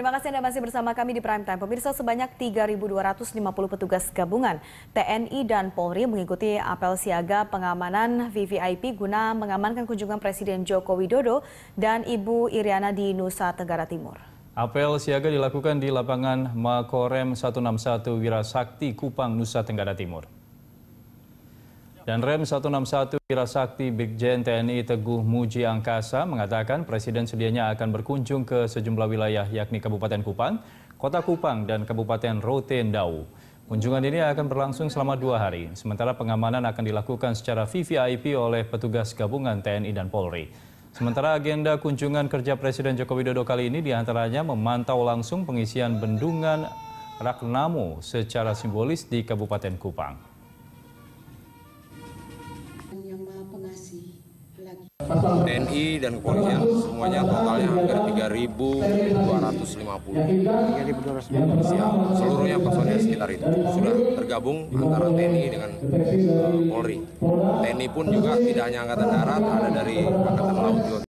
Terima kasih Anda masih bersama kami di Prime Time. Pemirsa sebanyak 3.250 petugas gabungan TNI dan Polri mengikuti apel siaga pengamanan VVIP guna mengamankan kunjungan Presiden Joko Widodo dan Ibu Iriana di Nusa Tenggara Timur. Apel siaga dilakukan di lapangan Makorem 161 Wirasakti, Kupang, Nusa Tenggara Timur. Dan Rem 161 Wira Sakti Brigjen TNI Teguh Muji Angkasa mengatakan Presiden sedianya akan berkunjung ke sejumlah wilayah yakni Kabupaten Kupang, Kota Kupang, dan Kabupaten Rote Ndau. Kunjungan ini akan berlangsung selama dua hari, sementara pengamanan akan dilakukan secara VVIP oleh petugas gabungan TNI dan Polri. Sementara agenda kunjungan kerja Presiden Joko Widodo kali ini diantaranya memantau langsung pengisian bendungan Raknamo secara simbolis di Kabupaten Kupang. TNI dan kepolisian semuanya totalnya hampir 3.250 siap seluruhnya personil sekitar itu sudah tergabung antara TNI dengan eh, Polri TNI pun juga tidak hanya angkatan darat ada dari angkatan laut juga